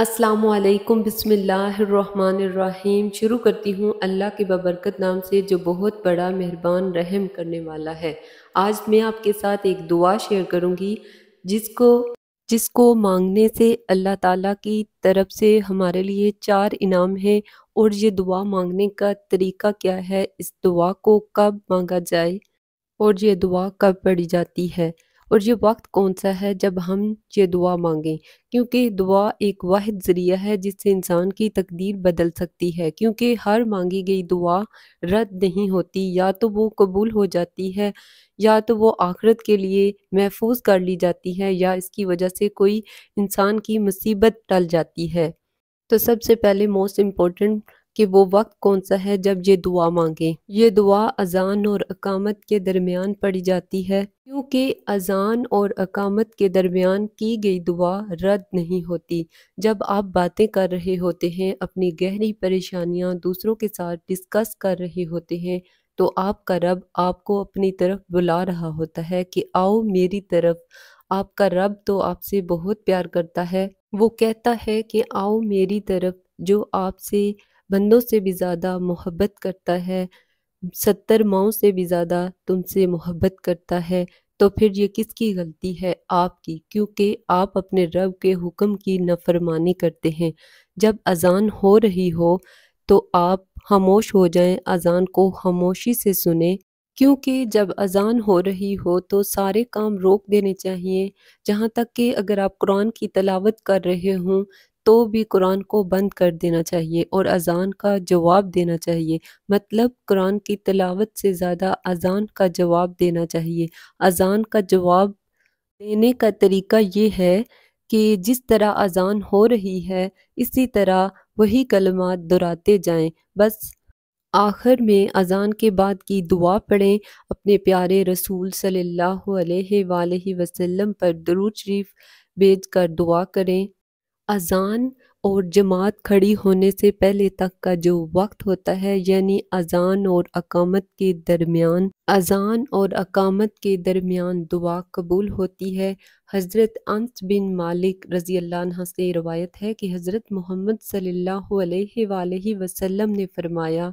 अस्सलाम बसमीम शुरू करती हूँ अल्लाह के बबरकत नाम से जो बहुत बड़ा मेहरबान रहम करने वाला है आज मैं आपके साथ एक दुआ शेयर करूँगी जिसको जिसको मांगने से अल्लाह ताला की तरफ से हमारे लिए चार इनाम है और ये दुआ मांगने का तरीका क्या है इस दुआ को कब मांगा जाए और ये दुआ कब पढ़ी जाती है और ये वक्त कौन सा है जब हम ये दुआ मांगें क्योंकि दुआ एक वाद ज़रिया है जिससे इंसान की तकदीर बदल सकती है क्योंकि हर मांगी गई दुआ रद्द नहीं होती या तो वो कबूल हो जाती है या तो वो आखरत के लिए महफूज कर ली जाती है या इसकी वजह से कोई इंसान की मुसीबत टल जाती है तो सबसे पहले मोस्ट इम्पोर्टेंट कि वो वक्त कौन सा है जब ये दुआ मांगे ये दुआ अजान और अकामत के दरमियान पड़ी जाती है क्योंकि अजान और अकामत के दरमियान की गई दुआ रद्द नहीं होती जब आप बातें कर रहे होते हैं अपनी गहरी परेशानियां दूसरों के साथ डिस्कस कर रहे होते हैं तो आपका रब आपको अपनी तरफ बुला रहा होता है कि आओ मेरी तरफ आपका रब तो आपसे बहुत प्यार करता है वो कहता है कि आओ मेरी तरफ जो आपसे बंदों से भी ज़्यादा मोहब्बत करता है सत्तर माओ से भी ज़्यादा तुमसे मोहब्बत करता है तो फिर ये किसकी गलती है आपकी क्योंकि आप अपने रब के हुक्म की नफरमानी करते हैं जब अजान हो रही हो तो आप खामोश हो जाएं अजान को खामोशी से सुने क्योंकि जब अजान हो रही हो तो सारे काम रोक देने चाहिए जहाँ तक कि अगर आप कुरान की तलावत कर रहे हों तो भी कुरान को बंद कर देना चाहिए और अजान का जवाब देना चाहिए मतलब कुरान की तलावत से ज़्यादा अजान का जवाब देना चाहिए अजान का जवाब देने का तरीका ये है कि जिस तरह अजान हो रही है इसी तरह वही कलमात दोहराते जाएं बस आखिर में अजान के बाद की दुआ पढ़ें अपने प्यारे रसूल सल्लल्लाहु अलैहि वसल्लम पर दरूद शरीफ भेज कर दुआ करें अज़ान और जमात खड़ी होने से पहले तक का जो वक्त होता है यानी अज़ान और अकामत के दरमियान अज़ान और अकामत के दरमियान दुआ कबूल होती है हज़रत अंस बिन मालिक रज़ी अल्लाह से रवायत है कि हज़रत मोहम्मद सल्लल्लाहु अलैहि वसल्लम ने फ़रमाया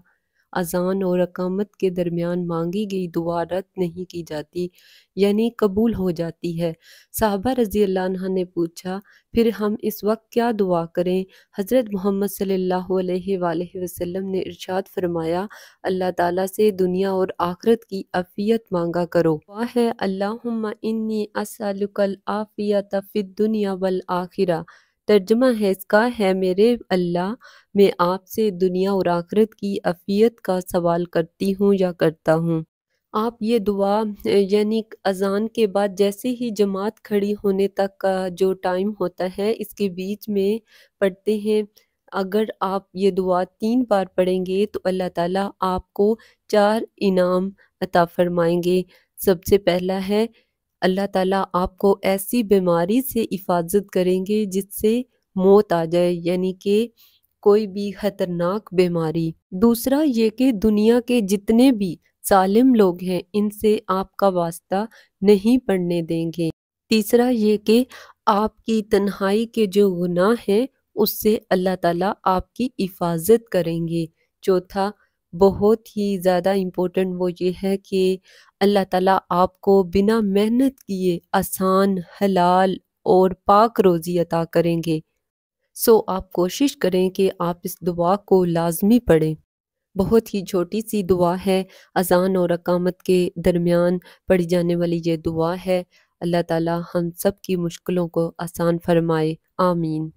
अजान और अकामत के दरमियान मांगी गई दुआ रद्द नहीं की जाती यानी कबूल हो जाती है साहबा रजी अल्लाह ने पूछा फिर हम इस वक्त क्या दुआ करें हज़रत मोहम्मद सल्लल्लाहु अलैहि वसल्लम ने इरशाद फरमाया अल्लाह ताला से दुनिया और आखरत की अफियत मांगा करो दुआ है अल्लाह इन्नी असलुकल आफियत फ़िद दुनिया वल आखिरा तर्जमा है इसका है मेरे अल्लाह मैं आपसे दुनिया और आखरत की अफ़ियत का सवाल करती हूँ या करता हूँ आप ये दुआ यानी अजान के बाद जैसे ही जमात खड़ी होने तक का जो टाइम होता है इसके बीच में पढ़ते हैं अगर आप ये दुआ तीन बार पढ़ेंगे तो अल्लाह ताला आपको चार इनाम अता फरमाएंगे सबसे पहला है अल्लाह ताला आपको ऐसी बीमारी से हिफाजत करेंगे जिससे मौत आ जाए यानी कि कोई भी ख़तरनाक बीमारी दूसरा ये कि दुनिया के जितने भी सालिम लोग हैं इनसे आपका वास्ता नहीं पड़ने देंगे तीसरा ये कि आपकी तन्हाई के जो गुनाह हैं उससे अल्लाह ताला आपकी हिफाजत करेंगे चौथा बहुत ही ज़्यादा इम्पोर्टेंट वो ये है कि अल्लाह ताला आपको बिना मेहनत किए आसान हलाल और पाक रोज़ी अता करेंगे सो आप कोशिश करें कि आप इस दुआ को लाजमी पढ़ें बहुत ही छोटी सी दुआ है अजान और अकामत के दरमियान पढ़ी जाने वाली ये दुआ है अल्लाह ताला हम सब की मुश्किलों को आसान फरमाए आमीन